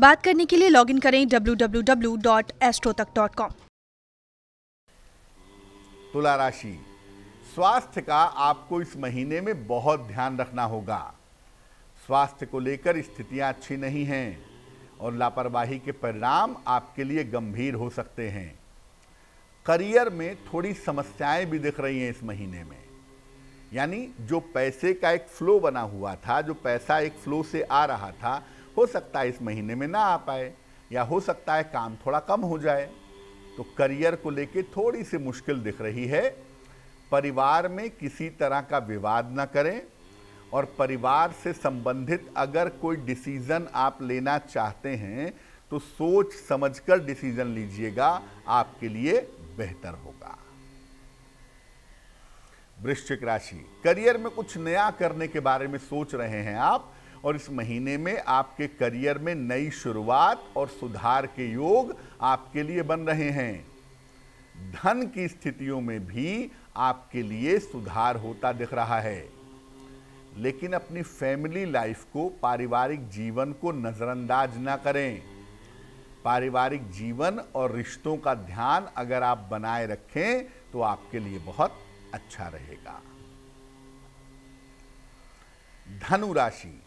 बात करने के लिए लॉगिन करें www.astrotak.com तुला राशि स्वास्थ्य का आपको इस महीने में बहुत ध्यान रखना होगा स्वास्थ्य को लेकर स्थितियां अच्छी नहीं हैं और लापरवाही के परिणाम आपके लिए गंभीर हो सकते हैं करियर में थोड़ी समस्याएं भी दिख रही हैं इस महीने में यानी जो पैसे का एक फ्लो बना हुआ था जो पैसा एक फ्लो से आ रहा था हो सकता है इस महीने में ना आ पाए या हो सकता है काम थोड़ा कम हो जाए तो करियर को लेके थोड़ी सी मुश्किल दिख रही है परिवार में किसी तरह का विवाद ना करें और परिवार से संबंधित अगर कोई डिसीज़न आप लेना चाहते हैं तो सोच समझकर डिसीज़न लीजिएगा आपके लिए बेहतर होगा वृश्चिक राशि करियर में कुछ नया करने के बारे में सोच रहे हैं आप और इस महीने में आपके करियर में नई शुरुआत और सुधार के योग आपके लिए बन रहे हैं धन की स्थितियों में भी आपके लिए सुधार होता दिख रहा है लेकिन अपनी फैमिली लाइफ को पारिवारिक जीवन को नज़रअंदाज ना करें पारिवारिक जीवन और रिश्तों का ध्यान अगर आप बनाए रखें तो आपके लिए बहुत अच्छा रहेगा धनु राशि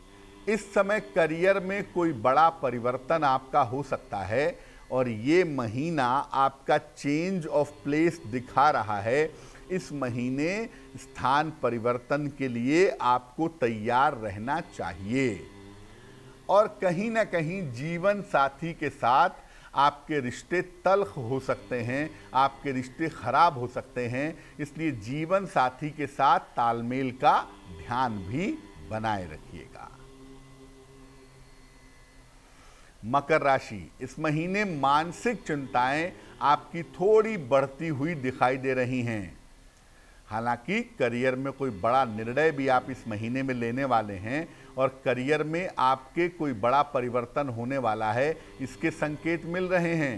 इस समय करियर में कोई बड़ा परिवर्तन आपका हो सकता है और ये महीना आपका चेंज ऑफ प्लेस दिखा रहा है इस महीने स्थान परिवर्तन के लिए आपको तैयार रहना चाहिए और कहीं ना कहीं जीवन साथी के साथ आपके रिश्ते तल्ख हो सकते हैं आपके रिश्ते खराब हो सकते हैं इसलिए जीवन साथी के साथ तालमेल का ध्यान भी बनाए रखिएगा मकर राशि इस महीने मानसिक चिंताएं आपकी थोड़ी बढ़ती हुई दिखाई दे रही हैं हालांकि करियर में कोई बड़ा निर्णय भी आप इस महीने में लेने वाले हैं और करियर में आपके कोई बड़ा परिवर्तन होने वाला है इसके संकेत मिल रहे हैं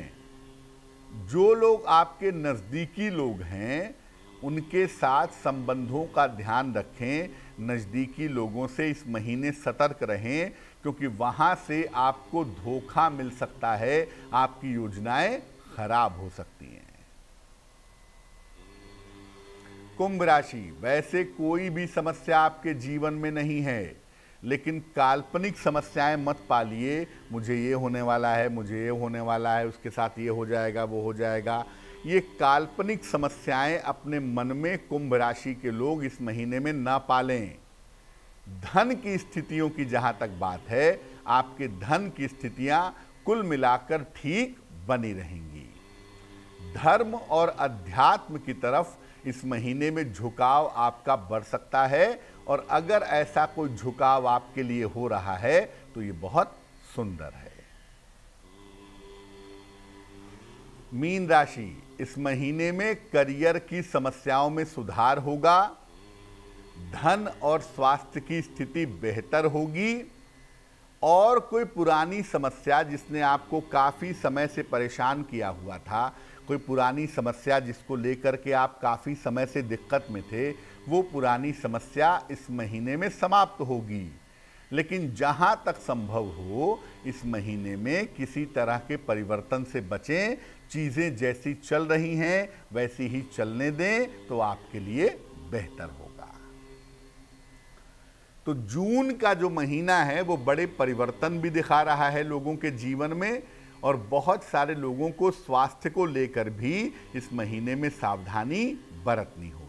जो लोग आपके नज़दीकी लोग हैं उनके साथ संबंधों का ध्यान रखें नज़दीकी लोगों से इस महीने सतर्क रहें क्योंकि वहाँ से आपको धोखा मिल सकता है आपकी योजनाएं खराब हो सकती हैं कुंभ राशि वैसे कोई भी समस्या आपके जीवन में नहीं है लेकिन काल्पनिक समस्याएं मत पालिए मुझे ये होने वाला है मुझे ये होने वाला है उसके साथ ये हो जाएगा वो हो जाएगा ये काल्पनिक समस्याएं अपने मन में कुंभ राशि के लोग इस महीने में ना पालें धन की स्थितियों की जहां तक बात है आपके धन की स्थितियां कुल मिलाकर ठीक बनी रहेंगी धर्म और अध्यात्म की तरफ इस महीने में झुकाव आपका बढ़ सकता है और अगर ऐसा कोई झुकाव आपके लिए हो रहा है तो ये बहुत सुंदर है मीन राशि इस महीने में करियर की समस्याओं में सुधार होगा धन और स्वास्थ्य की स्थिति बेहतर होगी और कोई पुरानी समस्या जिसने आपको काफ़ी समय से परेशान किया हुआ था कोई पुरानी समस्या जिसको लेकर के आप काफ़ी समय से दिक्कत में थे वो पुरानी समस्या इस महीने में समाप्त होगी लेकिन जहाँ तक संभव हो इस महीने में किसी तरह के परिवर्तन से बचें चीज़ें जैसी चल रही हैं वैसी ही चलने दें तो आपके लिए बेहतर होगा तो जून का जो महीना है वो बड़े परिवर्तन भी दिखा रहा है लोगों के जीवन में और बहुत सारे लोगों को स्वास्थ्य को लेकर भी इस महीने में सावधानी बरतनी होगी